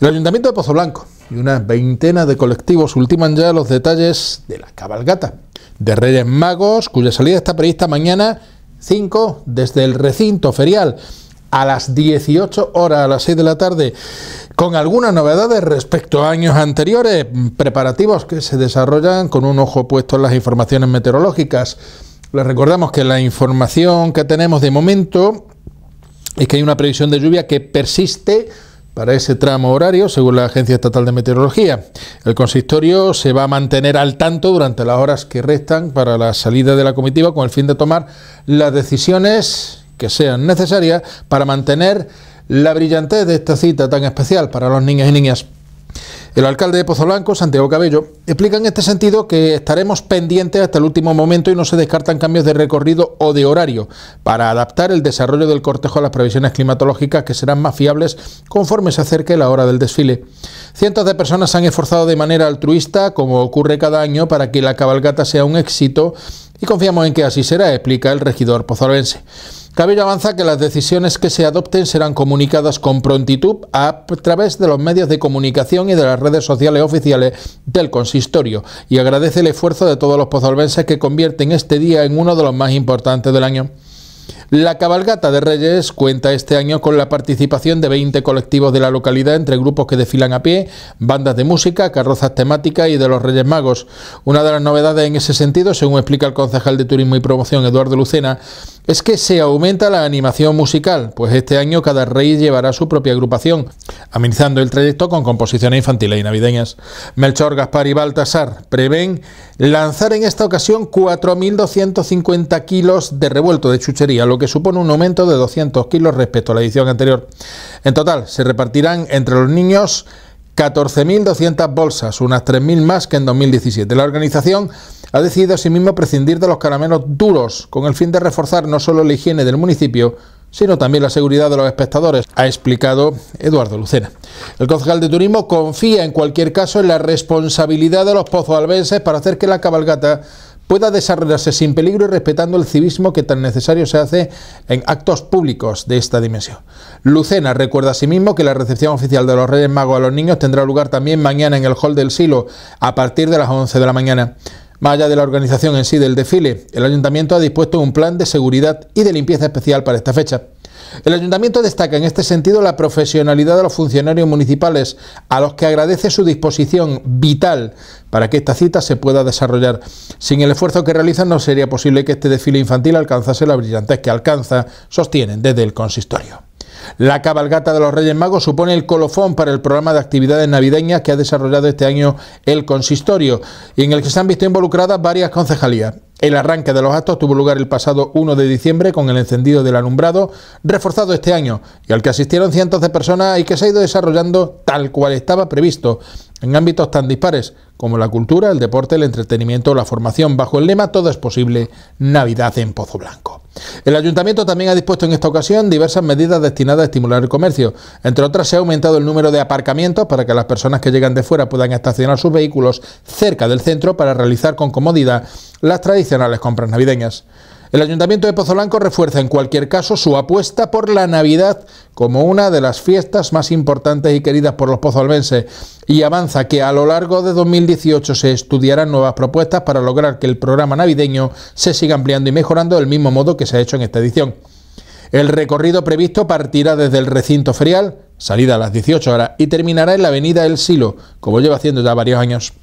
El Ayuntamiento de Pozo Blanco y una veintena de colectivos ultiman ya los detalles de la cabalgata de Reyes Magos, cuya salida está prevista mañana 5 desde el recinto ferial a las 18 horas, a las 6 de la tarde, con algunas novedades respecto a años anteriores, preparativos que se desarrollan con un ojo puesto en las informaciones meteorológicas. Les recordamos que la información que tenemos de momento es que hay una previsión de lluvia que persiste para ese tramo horario, según la Agencia Estatal de Meteorología. El consistorio se va a mantener al tanto durante las horas que restan para la salida de la comitiva con el fin de tomar las decisiones que sean necesarias para mantener la brillantez de esta cita tan especial para los niños y niñas. El alcalde de Pozolanco, Santiago Cabello, explica en este sentido que estaremos pendientes hasta el último momento y no se descartan cambios de recorrido o de horario para adaptar el desarrollo del cortejo a las previsiones climatológicas que serán más fiables conforme se acerque la hora del desfile. Cientos de personas se han esforzado de manera altruista, como ocurre cada año, para que la cabalgata sea un éxito y confiamos en que así será, explica el regidor pozolense. Cabello avanza que las decisiones que se adopten serán comunicadas con prontitud a través de los medios de comunicación y de las redes sociales oficiales del consistorio y agradece el esfuerzo de todos los pozolbenses que convierten este día en uno de los más importantes del año. La cabalgata de Reyes cuenta este año con la participación de 20 colectivos de la localidad entre grupos que desfilan a pie, bandas de música, carrozas temáticas y de los Reyes Magos. Una de las novedades en ese sentido, según explica el concejal de Turismo y Promoción Eduardo Lucena, es que se aumenta la animación musical, pues este año cada rey llevará su propia agrupación, amenizando el trayecto con composiciones infantiles y navideñas. Melchor, Gaspar y Baltasar prevén lanzar en esta ocasión 4.250 kilos de revuelto de chuchería, lo que supone un aumento de 200 kilos respecto a la edición anterior. En total, se repartirán entre los niños 14.200 bolsas, unas 3.000 más que en 2017. La organización ha decidido asimismo prescindir de los caramelos duros, con el fin de reforzar no solo la higiene del municipio, sino también la seguridad de los espectadores, ha explicado Eduardo Lucena. El concejal de turismo confía en cualquier caso en la responsabilidad de los pozos albenses para hacer que la cabalgata pueda desarrollarse sin peligro y respetando el civismo que tan necesario se hace en actos públicos de esta dimensión. Lucena recuerda asimismo que la recepción oficial de los Reyes Magos a los niños tendrá lugar también mañana en el Hall del Silo a partir de las 11 de la mañana. Más allá de la organización en sí del desfile, el ayuntamiento ha dispuesto un plan de seguridad y de limpieza especial para esta fecha. El ayuntamiento destaca en este sentido la profesionalidad de los funcionarios municipales, a los que agradece su disposición vital para que esta cita se pueda desarrollar. Sin el esfuerzo que realizan no sería posible que este desfile infantil alcanzase la brillantez que alcanza, sostienen desde el consistorio. La cabalgata de los Reyes Magos supone el colofón para el programa de actividades navideñas que ha desarrollado este año el consistorio, y en el que se han visto involucradas varias concejalías. El arranque de los actos tuvo lugar el pasado 1 de diciembre con el encendido del alumbrado, reforzado este año, y al que asistieron cientos de personas y que se ha ido desarrollando tal cual estaba previsto, en ámbitos tan dispares como la cultura, el deporte, el entretenimiento o la formación, bajo el lema Todo es posible, Navidad en Pozo Blanco. El ayuntamiento también ha dispuesto en esta ocasión diversas medidas destinadas a estimular el comercio. Entre otras, se ha aumentado el número de aparcamientos para que las personas que llegan de fuera puedan estacionar sus vehículos cerca del centro para realizar con comodidad las tradicionales compras navideñas. El Ayuntamiento de Pozolanco refuerza en cualquier caso su apuesta por la Navidad como una de las fiestas más importantes y queridas por los pozolvenses y avanza que a lo largo de 2018 se estudiarán nuevas propuestas para lograr que el programa navideño se siga ampliando y mejorando del mismo modo que se ha hecho en esta edición. El recorrido previsto partirá desde el recinto ferial, salida a las 18 horas, y terminará en la avenida El Silo, como lleva haciendo ya varios años.